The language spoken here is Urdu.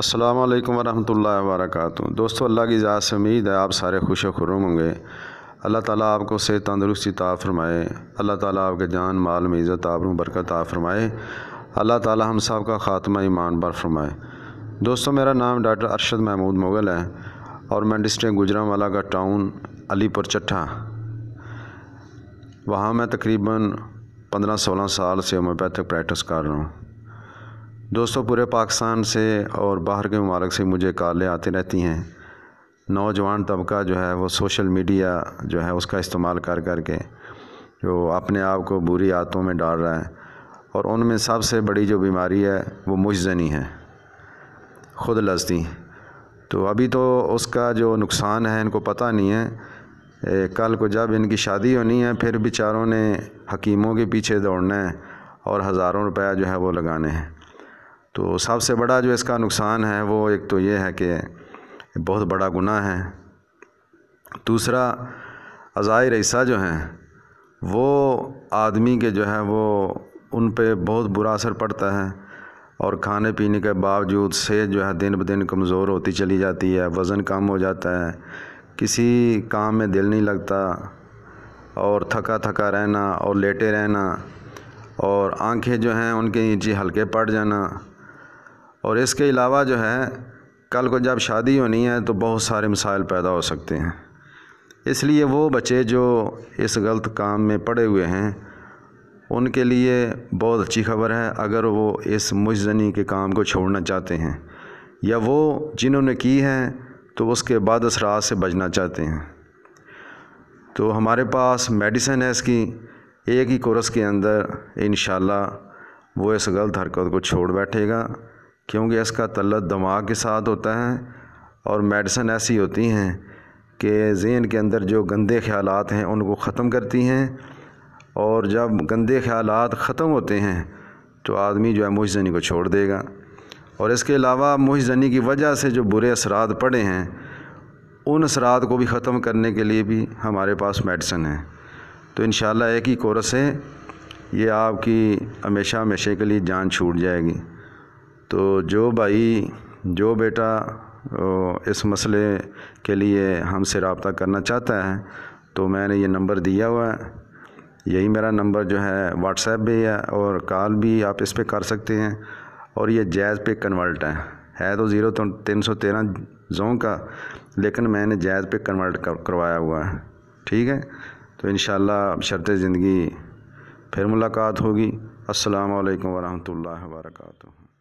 السلام علیکم ورحمۃ اللہ وبرکاتہ دوستو اللہ کی ذات سے امید ہے آپ سارے خوش و خرم ہوں گے اللہ تعالیٰ آپ کو صحت تندرستی طاف فرمائے اللہ تعالیٰ آپ کے جان مال میں عزت آبروں برکت عاف فرمائے اللہ تعالیٰ ہم صاحب کا خاتمہ ایمان بر فرمائے دوستو میرا نام ڈاکٹر ارشد محمود مغل ہے اور میں ڈسٹرکٹ گجرا والا کا ٹاؤن علی پور چٹھا وہاں میں تقریباً پندرہ سولہ سال سے ہومیوپیتھک پریکٹس کر رہا ہوں دوستو پورے پاکستان سے اور باہر کے ممالک سے مجھے کالیں آتی رہتی ہیں نوجوان طبقہ جو ہے وہ سوشل میڈیا جو ہے اس کا استعمال کر کر کے جو اپنے آپ کو بری عادتوں میں ڈال رہا ہے اور ان میں سب سے بڑی جو بیماری ہے وہ مجزنی ہے خود لذتی تو ابھی تو اس کا جو نقصان ہے ان کو پتہ نہیں ہے کل کو جب ان کی شادی ہونی ہے پھر بیچاروں نے حکیموں کے پیچھے دوڑنا ہے اور ہزاروں روپیہ جو ہے وہ لگانے ہیں تو سب سے بڑا جو اس کا نقصان ہے وہ ایک تو یہ ہے کہ بہت بڑا گناہ ہے دوسرا ازائے ریسہ جو ہیں وہ آدمی کے جو ہے وہ ان پہ بہت برا اثر پڑتا ہے اور کھانے پینے کے باوجود صحت جو ہے دن بہ دن کمزور ہوتی چلی جاتی ہے وزن کم ہو جاتا ہے کسی کام میں دل نہیں لگتا اور تھکا تھکا رہنا اور لیٹے رہنا اور آنکھیں جو ہیں ان کے نیچے ہلکے پڑ جانا اور اس کے علاوہ جو ہے کل کو جب شادی ہونی ہے تو بہت سارے مسائل پیدا ہو سکتے ہیں اس لیے وہ بچے جو اس غلط کام میں پڑے ہوئے ہیں ان کے لیے بہت اچھی خبر ہے اگر وہ اس مجزنی کے کام کو چھوڑنا چاہتے ہیں یا وہ جنہوں نے کی ہیں تو اس کے بعد اثرات سے بچنا چاہتے ہیں تو ہمارے پاس میڈیسن ہے اس کی ایک ہی کورس کے اندر انشاءاللہ وہ اس غلط حرکت کو چھوڑ بیٹھے گا کیونکہ اس کا تعلق دماغ کے ساتھ ہوتا ہے اور میڈیسن ایسی ہوتی ہیں کہ ذہن کے اندر جو گندے خیالات ہیں ان کو ختم کرتی ہیں اور جب گندے خیالات ختم ہوتے ہیں تو آدمی جو ہے مہش زنی کو چھوڑ دے گا اور اس کے علاوہ مہش زنی کی وجہ سے جو برے اثرات پڑے ہیں ان اثرات کو بھی ختم کرنے کے لیے بھی ہمارے پاس میڈیسن ہے تو انشاءاللہ ایک ہی کورس ہے یہ آپ کی ہمیشہ ہمیشہ کے لیے جان چھوٹ جائے گی تو جو بھائی جو بیٹا اس مسئلے کے لیے ہم سے رابطہ کرنا چاہتا ہے تو میں نے یہ نمبر دیا ہوا ہے یہی میرا نمبر جو ہے واٹس ایپ بھی ہے اور کال بھی آپ اس پہ کر سکتے ہیں اور یہ جائز پہ کنورٹ ہے ہے تو زیرو تین سو تیرہ زون کا لیکن میں نے جائز پہ کنورٹ کروایا ہوا ہے ٹھیک ہے تو انشاءاللہ شرط زندگی پھر ملاقات ہوگی السلام علیکم ورحمۃ اللہ وبرکاتہ